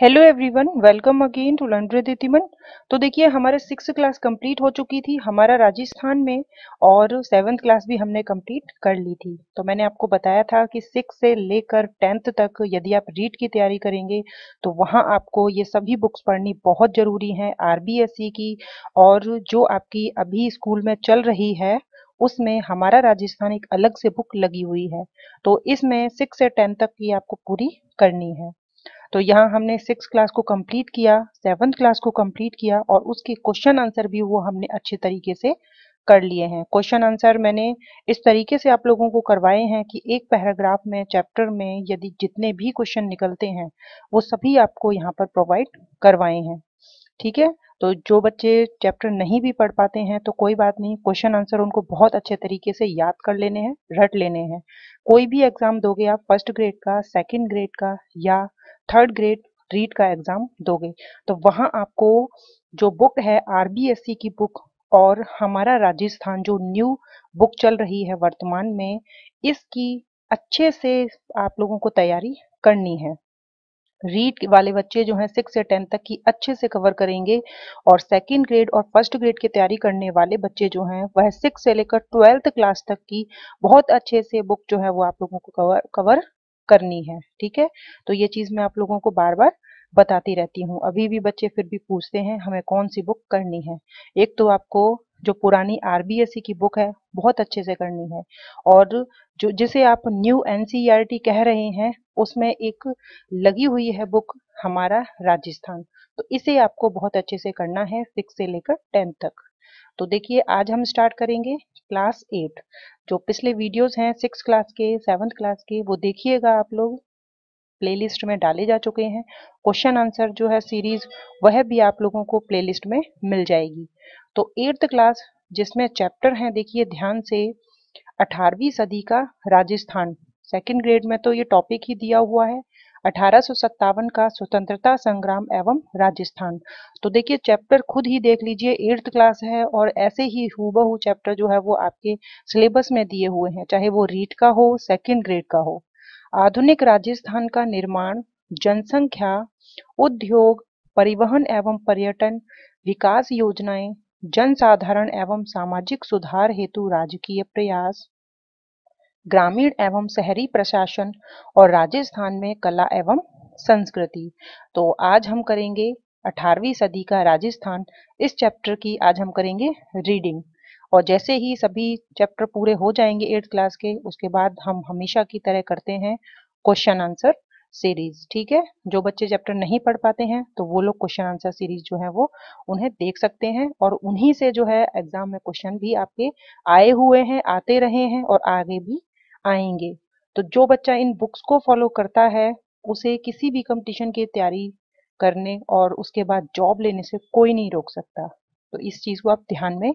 hello everyone welcome again to लंड्रे तो देखिए हमारे सिक्स क्लास कंप्लीट हो चुकी थी हमारा राजस्थान में और सेवन्थ क्लास भी हमने कंप्लीट कर ली थी तो मैंने आपको बताया था कि सिक्स से लेकर टेंथ तक यदि आप रीट की तैयारी करेंगे तो वहाँ आपको ये सभी बुक्स पढ़नी बहुत ज़रूरी है आर e की और जो आपकी अभी स्कूल में चल रही है उसमें हमारा राजस्थान एक अलग से बुक लगी हुई है तो इसमें सिक्स से टेंथ तक की आपको पूरी करनी है तो यहाँ हमने सिक्स क्लास को कंप्लीट किया सेवन्थ क्लास को कंप्लीट किया और उसके क्वेश्चन आंसर भी वो हमने अच्छे तरीके से कर लिए हैं क्वेश्चन आंसर मैंने इस तरीके से आप लोगों को करवाए हैं कि एक पैराग्राफ में चैप्टर में यदि जितने भी क्वेश्चन निकलते हैं वो सभी आपको यहाँ पर प्रोवाइड करवाए हैं ठीक है तो जो बच्चे चैप्टर नहीं भी पढ़ पाते हैं तो कोई बात नहीं क्वेश्चन आंसर उनको बहुत अच्छे तरीके से याद कर लेने हैं रट लेने हैं कोई भी एग्जाम दोगे आप फर्स्ट ग्रेड का सेकंड ग्रेड का या थर्ड ग्रेड रीड का एग्ज़ाम दोगे तो वहाँ आपको जो बुक है आर e की बुक और हमारा राजस्थान जो न्यू बुक चल रही है वर्तमान में इसकी अच्छे से आप लोगों को तैयारी करनी है रीड वाले बच्चे जो हैं सिक्स से टेन तक की अच्छे से कवर करेंगे और सेकेंड ग्रेड और फर्स्ट ग्रेड की तैयारी करने वाले बच्चे जो हैं वह सिक्स से लेकर ट्वेल्थ क्लास तक की बहुत अच्छे से बुक जो है वो आप लोगों को कवर कवर करनी है ठीक है तो ये चीज़ मैं आप लोगों को बार बार बताती रहती हूँ अभी भी बच्चे फिर भी पूछते हैं हमें कौन सी बुक करनी है एक तो आपको जो पुरानी आर की बुक है बहुत अच्छे से करनी है और जो जिसे आप न्यू एन कह रहे हैं उसमें एक लगी हुई है बुक हमारा राजस्थान तो इसे आपको बहुत अच्छे से करना है सिक्स से लेकर टेंथ तक तो देखिए आज हम स्टार्ट करेंगे क्लास एट जो पिछले वीडियोस हैं सिक्स क्लास के सेवन्थ क्लास के वो देखिएगा आप लोग प्लेलिस्ट में डाले जा चुके हैं क्वेश्चन आंसर जो है सीरीज वह भी आप लोगों को प्लेलिस्ट में मिल जाएगी तो एट्थ क्लास जिसमें चैप्टर हैं देखिए ध्यान से अठारहवीं सदी का राजस्थान सेकेंड ग्रेड में तो ये टॉपिक ही दिया हुआ है अठारह का स्वतंत्रता संग्राम एवं राजस्थान तो देखिए चैप्टर खुद ही देख लीजिए एट्थ क्लास है और ऐसे ही हूबहू चैप्टर जो है वो आपके सिलेबस में दिए हुए हैं चाहे वो रीट का हो सेकेंड ग्रेड का हो आधुनिक राजस्थान का निर्माण जनसंख्या उद्योग परिवहन एवं पर्यटन विकास योजनाएं जन साधारण एवं सामाजिक सुधार हेतु राजकीय प्रयास ग्रामीण एवं शहरी प्रशासन और राजस्थान में कला एवं संस्कृति तो आज हम करेंगे 18वीं सदी का राजस्थान इस चैप्टर की आज हम करेंगे रीडिंग और जैसे ही सभी चैप्टर पूरे हो जाएंगे एट्थ क्लास के उसके बाद हम हमेशा की तरह करते हैं क्वेश्चन आंसर सीरीज ठीक है जो बच्चे चैप्टर नहीं पढ़ पाते हैं तो वो लोग क्वेश्चन आंसर सीरीज जो है वो उन्हें देख सकते हैं और उन्हीं से जो है एग्जाम में क्वेश्चन भी आपके आए हुए हैं आते रहे हैं और आगे भी आएंगे तो जो बच्चा इन बुक्स को फॉलो करता है उसे किसी भी कंपटीशन की तैयारी करने और उसके बाद जॉब लेने से कोई नहीं रोक सकता तो इस चीज़ को आप ध्यान में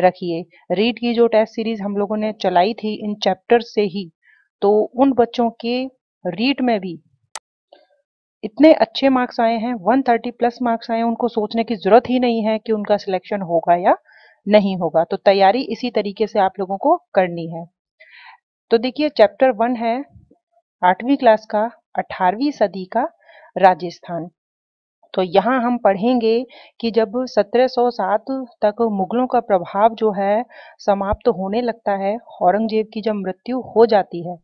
रखिए रीड की जो टेस्ट सीरीज हम लोगों ने चलाई थी इन चैप्टर से ही तो उन बच्चों के रीड में भी इतने अच्छे मार्क्स आए हैं 130 प्लस मार्क्स आए हैं उनको सोचने की जरूरत ही नहीं है कि उनका सिलेक्शन होगा या नहीं होगा तो तैयारी इसी तरीके से आप लोगों को करनी है तो देखिए चैप्टर वन है आठवीं क्लास का अठारवी सदी का राजस्थान तो यहाँ हम पढ़ेंगे कि जब 1707 तक मुगलों का प्रभाव जो है समाप्त होने लगता है औरंगजेब की जब मृत्यु हो जाती है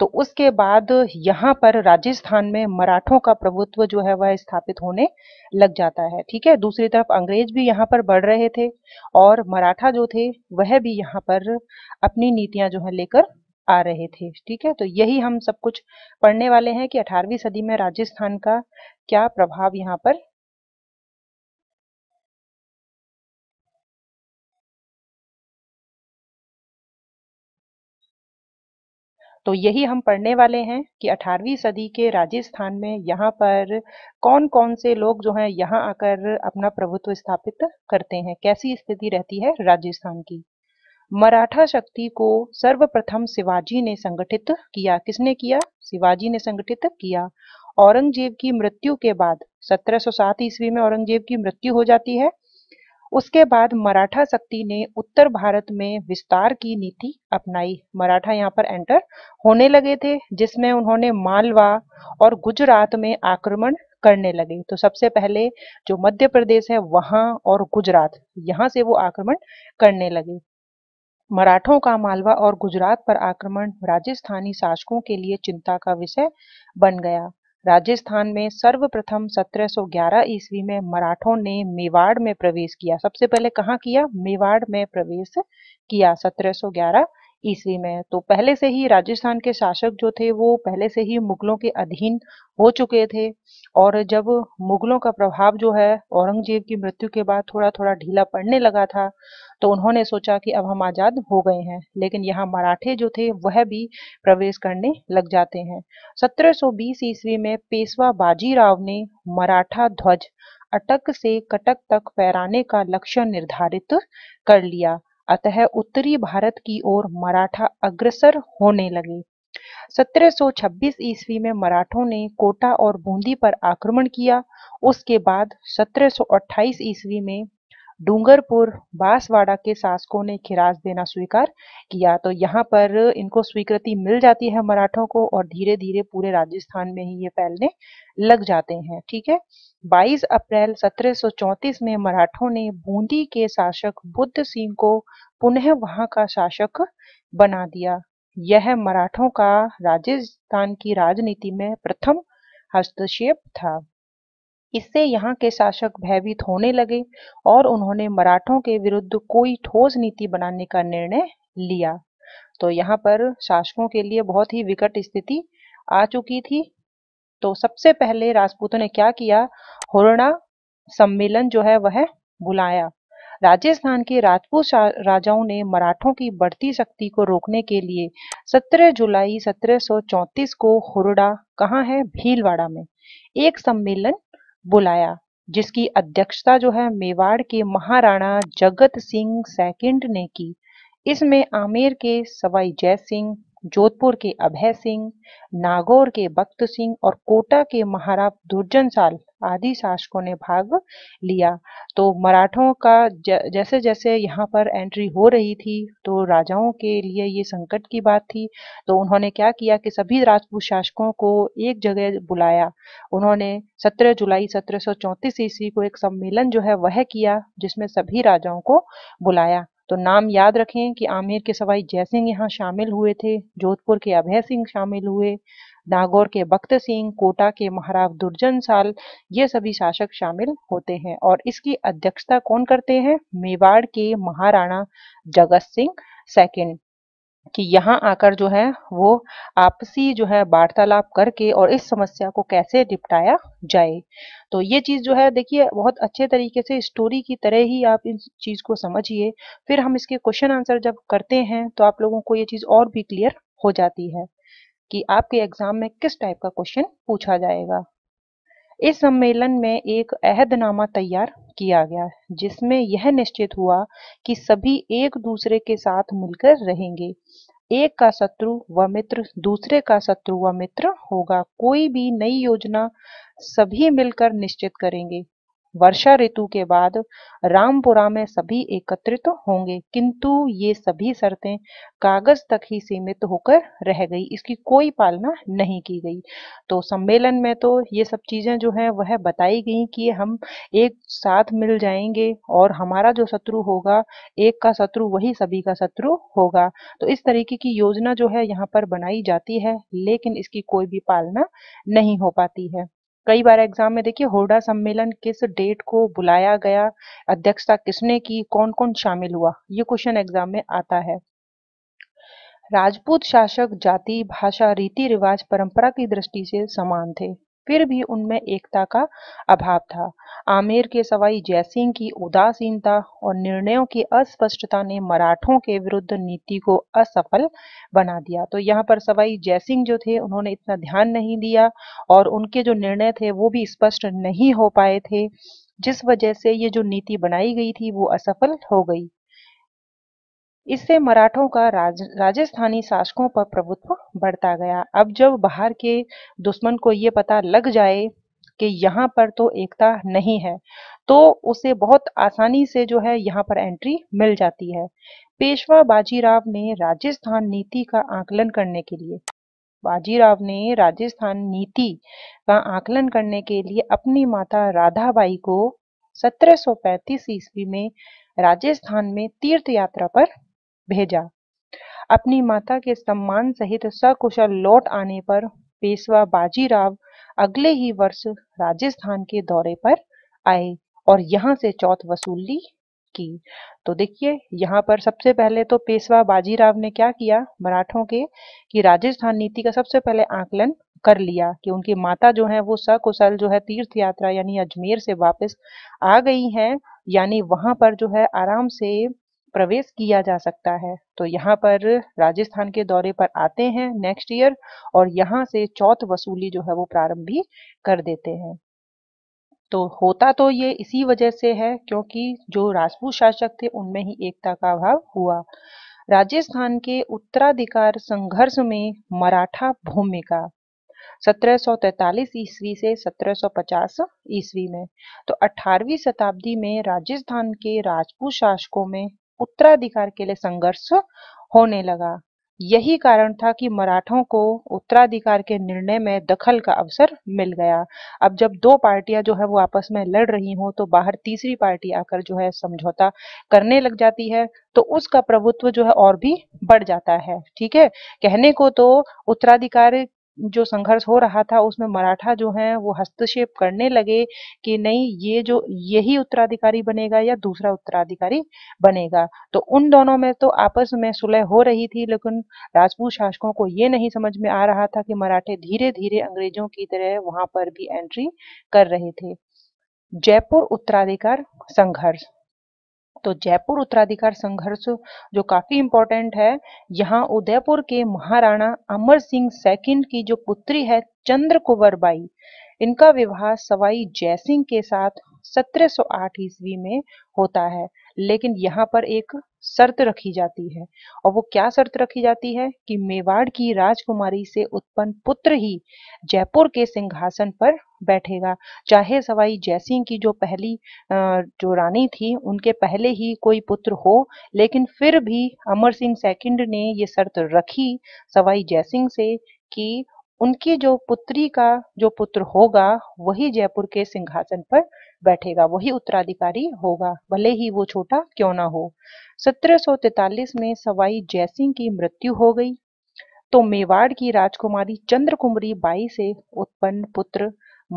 तो उसके बाद यहाँ पर राजस्थान में मराठों का प्रभुत्व जो है वह स्थापित होने लग जाता है ठीक है दूसरी तरफ अंग्रेज भी यहाँ पर बढ़ रहे थे और मराठा जो थे वह भी यहाँ पर अपनी नीतियां जो है लेकर आ रहे थे ठीक है तो यही हम सब कुछ पढ़ने वाले हैं कि 18वीं सदी में राजस्थान का क्या प्रभाव यहाँ पर तो यही हम पढ़ने वाले हैं कि 18वीं सदी के राजस्थान में यहाँ पर कौन कौन से लोग जो हैं यहाँ आकर अपना प्रभुत्व स्थापित करते हैं कैसी स्थिति रहती है राजस्थान की मराठा शक्ति को सर्वप्रथम शिवाजी ने संगठित किया किसने किया शिवाजी ने संगठित किया औरंगजेब की मृत्यु के बाद 1707 ईस्वी में औरंगजेब की मृत्यु हो जाती है उसके बाद मराठा शक्ति ने उत्तर भारत में विस्तार की नीति अपनाई मराठा यहाँ पर एंटर होने लगे थे जिसमें उन्होंने मालवा और गुजरात में आक्रमण करने लगे तो सबसे पहले जो मध्य प्रदेश है वहां और गुजरात यहाँ से वो आक्रमण करने लगे मराठों का मालवा और गुजरात पर आक्रमण राजस्थानी शासकों के लिए चिंता का विषय बन गया राजस्थान में सर्वप्रथम 1711 ईस्वी में मराठों ने मेवाड़ में प्रवेश किया सबसे पहले कहाँ किया मेवाड़ में प्रवेश किया 1711 ईस्वी में तो पहले से ही राजस्थान के शासक जो थे वो पहले से ही मुगलों के अधीन हो चुके थे और जब मुगलों का प्रभाव जो है औरंगजेब की मृत्यु के बाद थोड़ा थोड़ा ढीला पड़ने लगा था तो उन्होंने सोचा कि अब हम आज़ाद हो गए हैं लेकिन यहाँ मराठे जो थे वह भी प्रवेश करने लग जाते हैं 1720 ईस्वी में पेशवा बाजीराव ने मराठा ध्वज अटक से कटक तक फहराने का लक्ष्य निर्धारित कर लिया अतः उत्तरी भारत की ओर मराठा अग्रसर होने लगे 1726 ईस्वी में मराठों ने कोटा और बूंदी पर आक्रमण किया उसके बाद 1728 ईस्वी में डूंगरपुर बांसवाड़ा के शासकों ने खिराज देना स्वीकार किया तो यहाँ पर इनको स्वीकृति मिल जाती है मराठों को और धीरे धीरे पूरे राजस्थान में ही ये फैलने लग जाते हैं ठीक है 22 अप्रैल 1734 में मराठों ने बूंदी के शासक बुद्ध सिंह को पुनः वहां का शासक बना दिया यह मराठों का राजस्थान की राजनीति में प्रथम हस्तक्षेप था इससे यहाँ के शासक भयभीत होने लगे और उन्होंने मराठों के विरुद्ध कोई ठोस नीति बनाने का निर्णय लिया तो यहाँ पर शासकों के लिए बहुत ही विकट स्थिति आ चुकी थी तो सबसे पहले राजपूतों ने क्या किया होरणा सम्मेलन जो है वह बुलाया राजस्थान के राजपूत राजाओं ने मराठों की बढ़ती शक्ति को रोकने के लिए 17 जुलाई 1734 को हुरडा कहाँ है भीलवाड़ा में एक सम्मेलन बुलाया जिसकी अध्यक्षता जो है मेवाड़ के महाराणा जगत सिंह सेकंड ने की इसमें आमेर के सवाई जय सिंह जोधपुर के अभय सिंह नागौर के भक्त सिंह और कोटा के महाराव साल आदि शासकों ने भाग लिया तो मराठों का जैसे जैसे यहाँ पर एंट्री हो रही थी तो राजाओं के लिए ये संकट की बात थी तो उन्होंने क्या किया कि सभी राजपूत शासकों को एक जगह बुलाया उन्होंने 17 जुलाई 1734 ईस्वी को एक सम्मेलन जो है वह किया जिसमें सभी राजाओं को बुलाया तो नाम याद रखें कि आमेर के सवाई जयसिंह यहाँ शामिल हुए थे जोधपुर के अभय सिंह शामिल हुए नागौर के बख्त सिंह कोटा के महाराव दुर्जन साल ये सभी शासक शामिल होते हैं और इसकी अध्यक्षता कौन करते हैं मेवाड़ के महाराणा जगत सिंह सेकेंड कि यहाँ आकर जो है वो आपसी जो है वार्तालाप करके और इस समस्या को कैसे निपटाया जाए तो ये चीज़ जो है देखिए बहुत अच्छे तरीके से स्टोरी की तरह ही आप इस चीज़ को समझिए फिर हम इसके क्वेश्चन आंसर जब करते हैं तो आप लोगों को ये चीज़ और भी क्लियर हो जाती है कि आपके एग्जाम में किस टाइप का क्वेश्चन पूछा जाएगा इस सम्मेलन में एक अहदनामा तैयार किया गया जिसमें यह निश्चित हुआ कि सभी एक दूसरे के साथ मिलकर रहेंगे एक का शत्रु व मित्र दूसरे का शत्रु व मित्र होगा कोई भी नई योजना सभी मिलकर निश्चित करेंगे वर्षा ऋतु के बाद रामपुरा में सभी एकत्रित होंगे किंतु ये सभी शर्तें कागज तक ही सीमित होकर रह गई इसकी कोई पालना नहीं की गई तो सम्मेलन में तो ये सब चीजें जो है वह बताई गई कि हम एक साथ मिल जाएंगे और हमारा जो शत्रु होगा एक का शत्रु वही सभी का शत्रु होगा तो इस तरीके की योजना जो है यहाँ पर बनाई जाती है लेकिन इसकी कोई भी पालना नहीं हो पाती है कई बार एग्जाम में देखिए होडा सम्मेलन किस डेट को बुलाया गया अध्यक्षता किसने की कौन कौन शामिल हुआ ये क्वेश्चन एग्जाम में आता है राजपूत शासक जाति भाषा रीति रिवाज परंपरा की दृष्टि से समान थे फिर भी उनमें एकता का अभाव था आमेर के सवाई जयसिंह की उदासीनता और निर्णयों की अस्पष्टता ने मराठों के विरुद्ध नीति को असफल बना दिया तो यहाँ पर सवाई जयसिंह जो थे उन्होंने इतना ध्यान नहीं दिया और उनके जो निर्णय थे वो भी स्पष्ट नहीं हो पाए थे जिस वजह से ये जो नीति बनाई गई थी वो असफल हो गई इससे मराठों का राज, राजस्थानी शासकों पर प्रभुत्व बढ़ता गया अब जब बाहर के दुश्मन को ये पता लग जाए कि यहाँ पर तो एकता नहीं है तो उसे बहुत आसानी से जो है यहाँ पर एंट्री मिल जाती है पेशवा बाजीराव ने राजस्थान नीति का आकलन करने के लिए बाजीराव ने राजस्थान नीति का आकलन करने के लिए अपनी माता राधाबाई को 1735 ईस्वी में राजस्थान में तीर्थ यात्रा पर भेजा अपनी माता के सम्मान सहित सकुशल लौट आने पर पेशवा बाजीराव अगले ही वर्ष राजस्थान के दौरे पर आए और यहाँ से चौथ वसूली की तो देखिए यहाँ पर सबसे पहले तो पेशवा बाजीराव ने क्या किया मराठों के कि राजस्थान नीति का सबसे पहले आकलन कर लिया कि उनकी माता जो है वो सकुशल जो है तीर्थ यात्रा यानी अजमेर से वापस आ गई हैं यानी वहां पर जो है आराम से प्रवेश किया जा सकता है तो यहाँ पर राजस्थान के दौरे पर आते हैं नेक्स्ट ईयर और यहाँ से चौथ वसूली जो है वो प्रारंभ भी कर देते हैं तो होता तो ये इसी वजह से है क्योंकि जो राजपूत शासक थे उनमें ही एकता का अभाव हुआ राजस्थान के उत्तराधिकार संघर्ष में मराठा भूमिका 1743 ईस्वी से 1750 ईस्वी में तो 18वीं शताब्दी में राजस्थान के राजपूत शासकों में उत्तराधिकार के लिए संघर्ष होने लगा यही कारण था कि मराठों को उत्तराधिकार के निर्णय में दखल का अवसर मिल गया अब जब दो पार्टियां जो है वो आपस में लड़ रही हो तो बाहर तीसरी पार्टी आकर जो है समझौता करने लग जाती है तो उसका प्रभुत्व जो है और भी बढ़ जाता है ठीक है कहने को तो उत्तराधिकार जो संघर्ष हो रहा था उसमें मराठा जो है वो हस्तक्षेप करने लगे कि नहीं ये जो यही उत्तराधिकारी बनेगा या दूसरा उत्तराधिकारी बनेगा तो उन दोनों में तो आपस में सुलह हो रही थी लेकिन राजपूत शासकों को ये नहीं समझ में आ रहा था कि मराठे धीरे धीरे अंग्रेजों की तरह वहां पर भी एंट्री कर रहे थे जयपुर उत्तराधिकार संघर्ष तो जयपुर उत्तराधिकार संघर्ष जो काफी इंपॉर्टेंट है यहाँ उदयपुर के महाराणा अमर सिंह सेकंड की जो पुत्री है चंद्र कुंवर बाई इनका विवाह सवाई जयसिंह के साथ 1708 ईस्वी में होता है लेकिन यहाँ पर एक शर्त रखी जाती है और वो क्या शर्त रखी जाती है कि मेवाड़ की राजकुमारी से उत्पन्न पुत्र ही जयपुर के सिंहासन पर बैठेगा चाहे सवाई जयसिंह की जो पहली जो रानी थी उनके पहले ही कोई पुत्र हो लेकिन फिर भी अमर सिंह सेकंड ने ये शर्त रखी सवाई जयसिंह से कि उनकी जो पुत्री का जो पुत्र होगा वही जयपुर के सिंहासन पर बैठेगा वही उत्तराधिकारी होगा भले ही वो छोटा क्यों ना हो 1743 में सवाई जयसिंह की मृत्यु हो गई तो मेवाड़ की राजकुमारी चंद्रकुमारी बाई से उत्पन्न पुत्र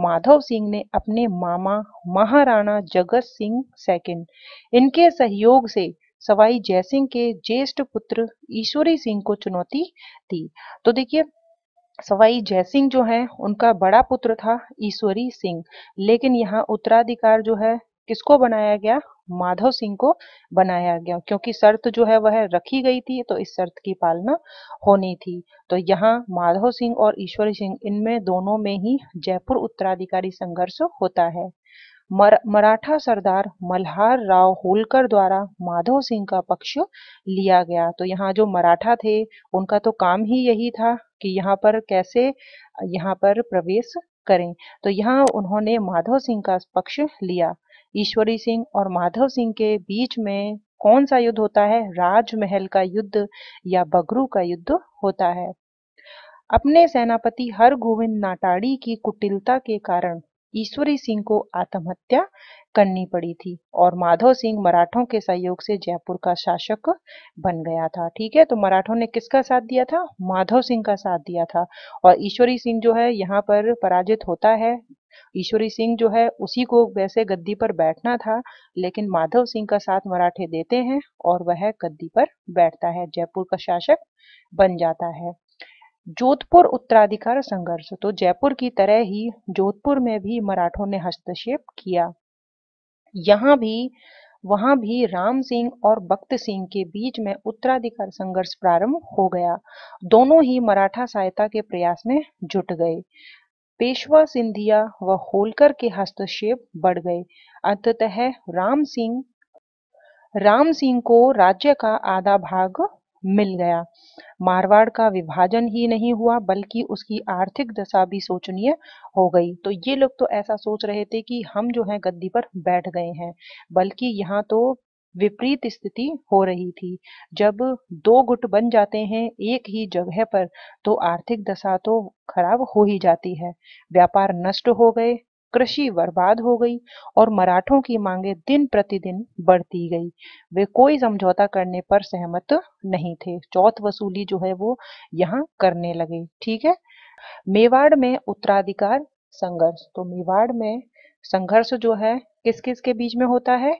माधव सिंह ने अपने मामा महाराणा जगत सिंह सेकंड इनके सहयोग से सवाई जयसिंह के ज्येष्ठ पुत्र ईश्वरी सिंह को चुनौती दी तो देखिए सवाई जयसिंह जो है उनका बड़ा पुत्र था ईश्वरी सिंह लेकिन यहाँ उत्तराधिकार जो है किसको बनाया गया माधव सिंह को बनाया गया क्योंकि शर्त जो है वह रखी गई थी तो इस शर्त की पालना होनी थी तो यहाँ माधव सिंह और ईश्वरी सिंह इनमें दोनों में ही जयपुर उत्तराधिकारी संघर्ष होता है मर, मराठा सरदार मल्हार राव होलकर द्वारा माधव सिंह का पक्ष लिया गया तो यहाँ जो मराठा थे उनका तो काम ही यही था कि यहाँ पर कैसे यहाँ पर प्रवेश करें तो यहाँ उन्होंने माधव सिंह का पक्ष लिया ईश्वरी सिंह और माधव सिंह के बीच में कौन सा युद्ध होता है राजमहल का युद्ध या बगरू का युद्ध होता है अपने सेनापति हर गोविंद नाटाड़ी की कुटिलता के कारण ईश्वरी सिंह को आत्महत्या करनी पड़ी थी और माधव सिंह मराठों के सहयोग से जयपुर का शासक बन गया था ठीक है तो मराठों ने किसका साथ दिया था माधव सिंह का साथ दिया था और ईश्वरी सिंह जो है यहाँ पर पराजित होता है ईश्वरी सिंह जो है उसी को वैसे गद्दी पर बैठना था लेकिन माधव सिंह का साथ मराठे देते हैं और वह गद्दी पर बैठता है जयपुर का शासक बन जाता है जोधपुर उत्तराधिकार संघर्ष तो जयपुर की तरह ही जोधपुर में भी मराठों ने हस्तक्षेप किया यहां भी वहां भी राम सिंह और भक्त सिंह के बीच में उत्तराधिकार संघर्ष प्रारंभ हो गया दोनों ही मराठा सहायता के प्रयास में जुट गए पेशवा सिंधिया व होलकर के हस्तक्षेप बढ़ गए अंततः राम सिंह राम सिंह को राज्य का आधा भाग मिल गया मारवाड़ का विभाजन ही नहीं हुआ बल्कि उसकी आर्थिक दशा भी शोचनीय हो गई तो ये लोग तो ऐसा सोच रहे थे कि हम जो है गद्दी पर बैठ गए हैं बल्कि यहाँ तो विपरीत स्थिति हो रही थी जब दो गुट बन जाते हैं एक ही जगह पर तो आर्थिक दशा तो खराब हो ही जाती है व्यापार नष्ट हो गए कृषि बर्बाद हो गई और मराठों की मांगे दिन प्रतिदिन बढ़ती गई वे कोई समझौता करने पर सहमत नहीं थे चौथ वसूली जो है वो यहाँ करने लगे ठीक है मेवाड़ में उत्तराधिकार संघर्ष तो मेवाड़ में संघर्ष जो है किस किस के बीच में होता है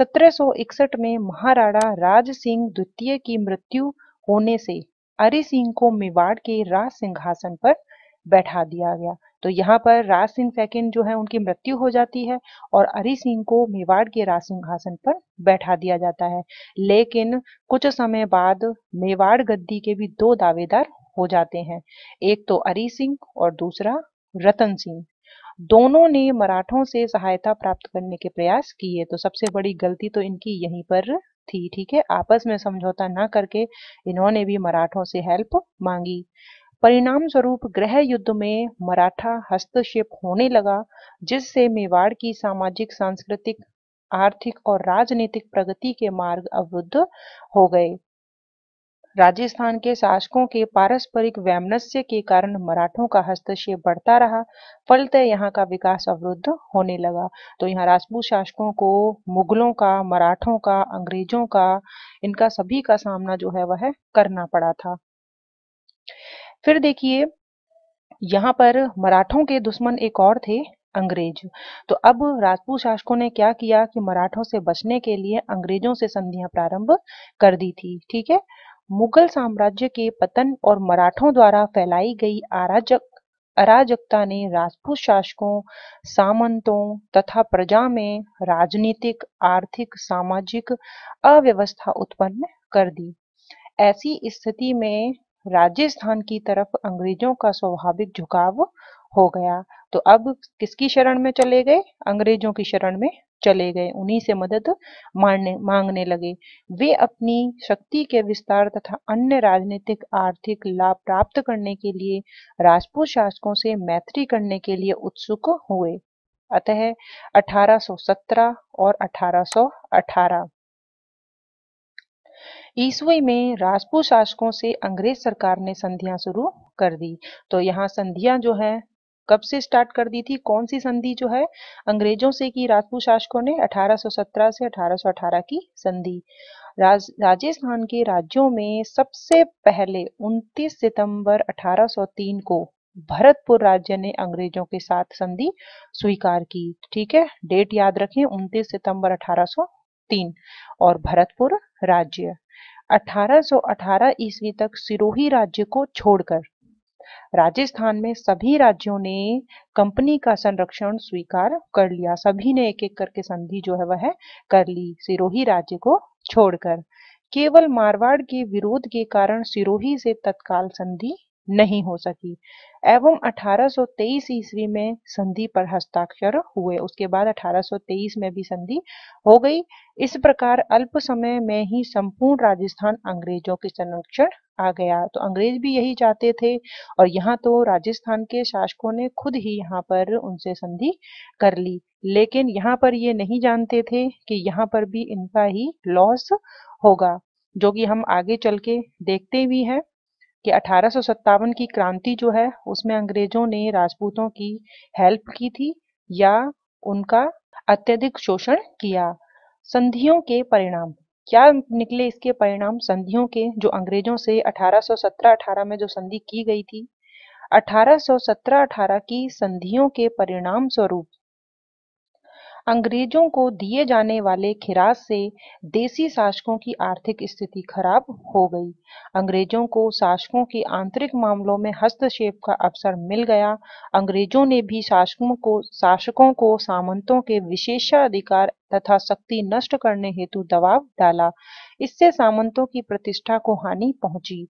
1761 में महाराणा राज सिंह द्वितीय की मृत्यु होने से अरि सिंह को मेवाड़ के राज सिंहासन पर बैठा दिया गया तो यहाँ पर राज सिंह सेकेंड जो है उनकी मृत्यु हो जाती है और अरि सिंह को मेवाड़ के राज सिंहासन पर बैठा दिया जाता है लेकिन कुछ समय बाद मेवाड़ गद्दी के भी दो दावेदार हो जाते हैं एक तो अरी सिंह और दूसरा रतन सिंह दोनों ने मराठों से सहायता प्राप्त करने के प्रयास किए तो सबसे बड़ी गलती तो इनकी यहीं पर थी ठीक है आपस में समझौता ना करके इन्होंने भी मराठों से हेल्प मांगी परिणाम स्वरूप ग्रह युद्ध में मराठा हस्तक्षेप होने लगा जिससे मेवाड़ की सामाजिक सांस्कृतिक आर्थिक और राजनीतिक प्रगति के मार्ग अवरुद्ध हो गए राजस्थान के शासकों के पारस्परिक वैमनस्य के कारण मराठों का हस्तक्षेप बढ़ता रहा फलत यहाँ का विकास अवरुद्ध होने लगा तो यहाँ राजपूत शासकों को मुगलों का मराठों का अंग्रेजों का इनका सभी का सामना जो है वह करना पड़ा था फिर देखिए यहाँ पर मराठों के दुश्मन एक और थे अंग्रेज तो अब राजपूत शासकों ने क्या किया कि मराठों से बचने के लिए अंग्रेजों से संधियां प्रारंभ कर दी थी ठीक है मुगल साम्राज्य के पतन और मराठों द्वारा फैलाई गई अराजक अराजकता ने राजपूत शासकों सामंतों तथा प्रजा में राजनीतिक आर्थिक सामाजिक अव्यवस्था उत्पन्न कर दी ऐसी स्थिति में राजस्थान की तरफ अंग्रेजों का स्वाभाविक झुकाव हो गया तो अब किसकी शरण में चले गए अंग्रेजों की शरण में चले गए उन्हीं से मदद मारने मांगने लगे वे अपनी शक्ति के विस्तार तथा अन्य राजनीतिक आर्थिक लाभ प्राप्त करने के लिए राजपूत शासकों से मैत्री करने के लिए उत्सुक हुए अतः 1817 और 1818 ईसवी में राजपूत शासकों से अंग्रेज सरकार ने संधियां शुरू कर दी तो यहाँ संधियां जो है कब से स्टार्ट कर दी थी कौन सी संधि जो है अंग्रेजों से की राजपूत शासकों ने 1817 से 1818 की संधि राज, राजस्थान के राज्यों में सबसे पहले 29 सितंबर 1803 को भरतपुर राज्य ने अंग्रेजों के साथ संधि स्वीकार की ठीक है डेट याद रखें 29 सितंबर तीन और भरतपुर राज्य 1818 ईस्वी तक सिरोही राज्य को छोड़कर राजस्थान में सभी राज्यों ने कंपनी का संरक्षण स्वीकार कर लिया सभी ने एक एक करके संधि जो है वह कर ली सिरोही राज्य को छोड़कर केवल मारवाड़ के विरोध के कारण सिरोही से तत्काल संधि नहीं हो सकी एवं 1823 ईस्वी में संधि पर हस्ताक्षर हुए उसके बाद 1823 में भी संधि हो गई इस प्रकार अल्प समय में ही संपूर्ण राजस्थान अंग्रेजों के संरक्षण आ गया तो अंग्रेज भी यही चाहते थे और यहाँ तो राजस्थान के शासकों ने खुद ही यहाँ पर उनसे संधि कर ली लेकिन यहाँ पर ये नहीं जानते थे कि यहाँ पर भी इनका ही लॉस होगा जो कि हम आगे चल के देखते भी हैं कि अठारह की क्रांति जो है उसमें अंग्रेजों ने राजपूतों की हेल्प की थी या उनका अत्यधिक शोषण किया संधियों के परिणाम क्या निकले इसके परिणाम संधियों के जो अंग्रेजों से 1817-18 में जो संधि की गई थी 1817-18 की संधियों के परिणाम स्वरूप अंग्रेजों को दिए जाने वाले खिराज से देसी शासकों की आर्थिक स्थिति खराब हो गई अंग्रेजों को शासकों के आंतरिक मामलों में हस्तक्षेप का अवसर मिल गया अंग्रेजों ने भी शासकों को शासकों को सामंतों के विशेषाधिकार तथा शक्ति नष्ट करने हेतु दबाव डाला इससे सामंतों की प्रतिष्ठा को हानि पहुंची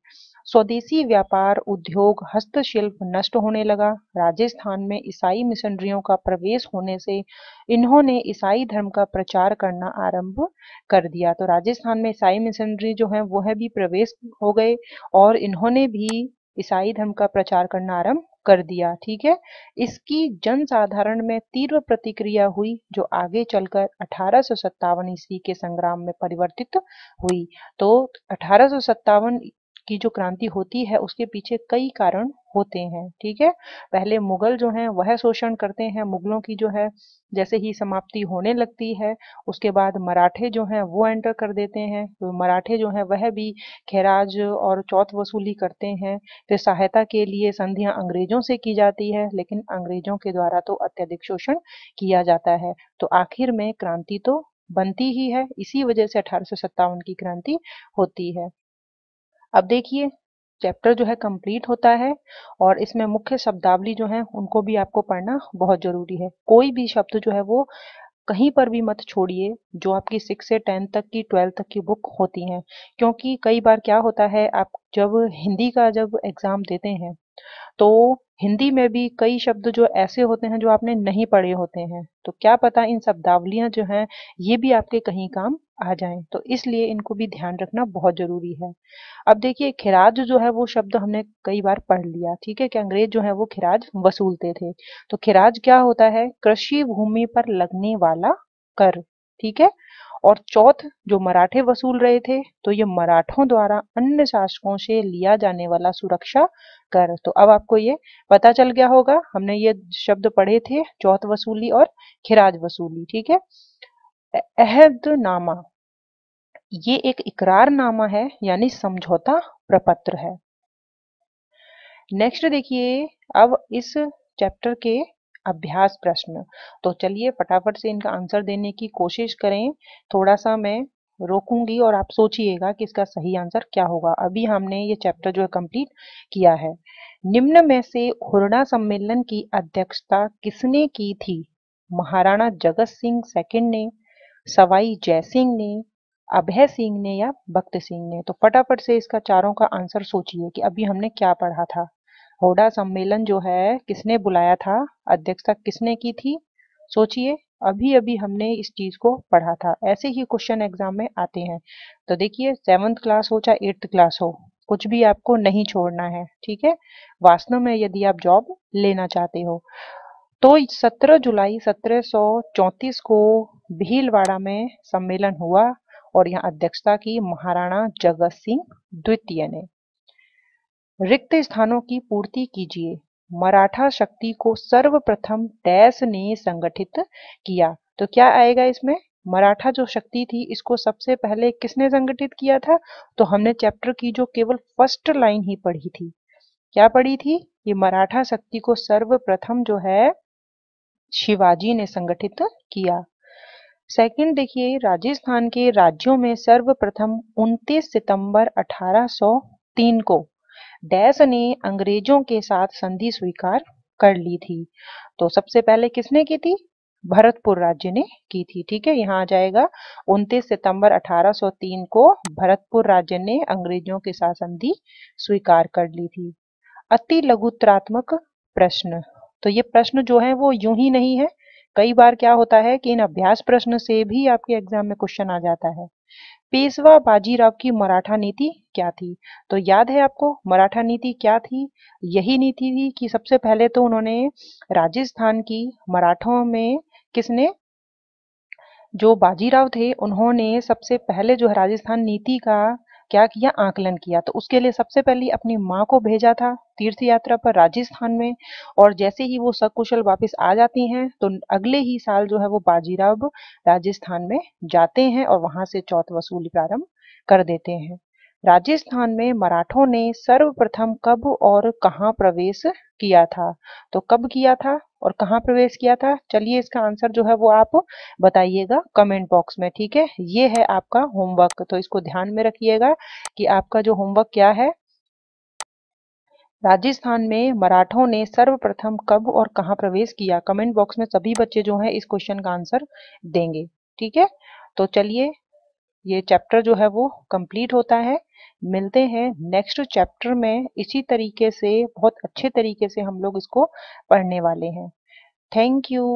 स्वदेशी व्यापार उद्योग हस्तशिल्प नष्ट होने लगा राजस्थान में ईसाई मिशनरियों का प्रवेश होने से इन्होंने ईसाई धर्म का प्रचार करना आरंभ कर दिया तो राजस्थान में ईसाई मिशनरी जो है वह है भी प्रवेश हो गए और इन्होंने भी ईसाई धर्म का प्रचार करना आरंभ कर दिया ठीक है इसकी जनसाधारण में तीव्र प्रतिक्रिया हुई जो आगे चलकर अठारह ईस्वी के संग्राम में परिवर्तित हुई तो अठारह की जो क्रांति होती है उसके पीछे कई कारण होते हैं ठीक है पहले मुगल जो हैं वह शोषण करते हैं मुगलों की जो है जैसे ही समाप्ति होने लगती है उसके बाद मराठे जो हैं वो एंटर कर देते हैं तो मराठे जो हैं वह भी खैराज और चौथ वसूली करते हैं फिर सहायता के लिए संधियां अंग्रेजों से की जाती है लेकिन अंग्रेजों के द्वारा तो अत्यधिक शोषण किया जाता है तो आखिर में क्रांति तो बनती ही है इसी वजह से अठारह की क्रांति होती है अब देखिए चैप्टर जो है कंप्लीट होता है और इसमें मुख्य शब्दावली जो है उनको भी आपको पढ़ना बहुत जरूरी है कोई भी शब्द जो है वो कहीं पर भी मत छोड़िए जो आपकी सिक्स से टेंथ तक की ट्वेल्थ तक की बुक होती हैं क्योंकि कई बार क्या होता है आप जब हिंदी का जब एग्ज़ाम देते हैं तो हिंदी में भी कई शब्द जो ऐसे होते हैं जो आपने नहीं पढ़े होते हैं तो क्या पता इन शब्दावलियां जो हैं ये भी आपके कहीं काम आ जाएं तो इसलिए इनको भी ध्यान रखना बहुत ज़रूरी है अब देखिए खिराज जो है वो शब्द हमने कई बार पढ़ लिया ठीक है कि अंग्रेज जो है वो खिराज वसूलते थे तो खिराज क्या होता है कृषि भूमि पर लगने वाला कर ठीक है और चौथ जो मराठे वसूल रहे थे तो ये मराठों द्वारा अन्य शासकों से लिया जाने वाला सुरक्षा कर तो अब आपको ये पता चल गया होगा हमने ये शब्द पढ़े थे चौथ वसूली और खिराज वसूली ठीक है अहदनामा ये एक इकरारनामा है यानी समझौता प्रपत्र है नेक्स्ट देखिए अब इस चैप्टर के अभ्यास प्रश्न तो चलिए फटाफट से इनका आंसर देने की कोशिश करें थोड़ा सा मैं रोकूंगी और आप सोचिएगा कि इसका सही आंसर क्या होगा अभी हमने ये चैप्टर जो है कंप्लीट किया है निम्न में से हुरणा सम्मेलन की अध्यक्षता किसने की थी महाराणा जगत सिंह सेकंड ने सवाई जय सिंह ने अभय सिंह ने या भक्त सिंह ने तो फटाफट से इसका चारों का आंसर सोचिए कि अभी हमने क्या पढ़ा था होडा सम्मेलन जो है किसने बुलाया था अध्यक्षता किसने की थी सोचिए अभी अभी हमने इस चीज को पढ़ा था ऐसे ही क्वेश्चन एग्जाम में आते हैं तो देखिए सेवंथ क्लास हो चाहे एट्थ क्लास हो कुछ भी आपको नहीं छोड़ना है ठीक है वास्तव में यदि आप जॉब लेना चाहते हो तो 17 जुलाई 1734 को भीलवाड़ा में सम्मेलन हुआ और यहाँ अध्यक्षता की महाराणा जगत सिंह द्वितीय ने रिक्त स्थानों की पूर्ति कीजिए मराठा शक्ति को सर्वप्रथम डैश ने संगठित किया तो क्या आएगा इसमें मराठा जो शक्ति थी इसको सबसे पहले किसने संगठित किया था तो हमने चैप्टर की जो केवल फर्स्ट लाइन ही पढ़ी थी क्या पढ़ी थी ये मराठा शक्ति को सर्वप्रथम जो है शिवाजी ने संगठित किया सेकंड देखिए राजस्थान के राज्यों में सर्वप्रथम 29 सितंबर 1803 को डैस ने अंग्रेजों के साथ संधि स्वीकार कर ली थी तो सबसे पहले किसने की थी भरतपुर राज्य ने की थी ठीक है यहाँ आ जाएगा 29 सितंबर 1803 को भरतपुर राज्य ने अंग्रेजों के साथ संधि स्वीकार कर ली थी अति लघुत्रात्मक प्रश्न तो ये प्रश्न जो है वो यूं ही नहीं है कई बार क्या होता है कि इन अभ्यास प्रश्न से भी आपके एग्जाम में क्वेश्चन आ जाता है पेशवा बाजीराव की मराठा नीति क्या थी तो याद है आपको मराठा नीति क्या थी यही नीति थी कि सबसे पहले तो उन्होंने राजस्थान की मराठों में किसने जो बाजीराव थे उन्होंने सबसे पहले जो है राजस्थान नीति का क्या किया आकलन किया तो उसके लिए सबसे पहले अपनी माँ को भेजा था तीर्थ यात्रा पर राजस्थान में और जैसे ही वो सकुशल वापस आ जाती हैं तो अगले ही साल जो है वो बाजीराव राजस्थान में जाते हैं और वहां से चौथ वसूली प्रारंभ कर देते हैं राजस्थान में मराठों ने सर्वप्रथम कब और कहा प्रवेश किया था तो कब किया था और कहा प्रवेश किया था चलिए इसका आंसर जो है वो आप बताइएगा कमेंट बॉक्स में ठीक है ये है आपका होमवर्क तो इसको ध्यान में रखिएगा कि आपका जो होमवर्क क्या है राजस्थान में मराठों ने सर्वप्रथम कब और कहा प्रवेश किया कमेंट बॉक्स में सभी बच्चे जो हैं इस क्वेश्चन का आंसर देंगे ठीक है तो चलिए ये चैप्टर जो है वो कंप्लीट होता है मिलते हैं नेक्स्ट चैप्टर में इसी तरीके से बहुत अच्छे तरीके से हम लोग इसको पढ़ने वाले हैं थैंक यू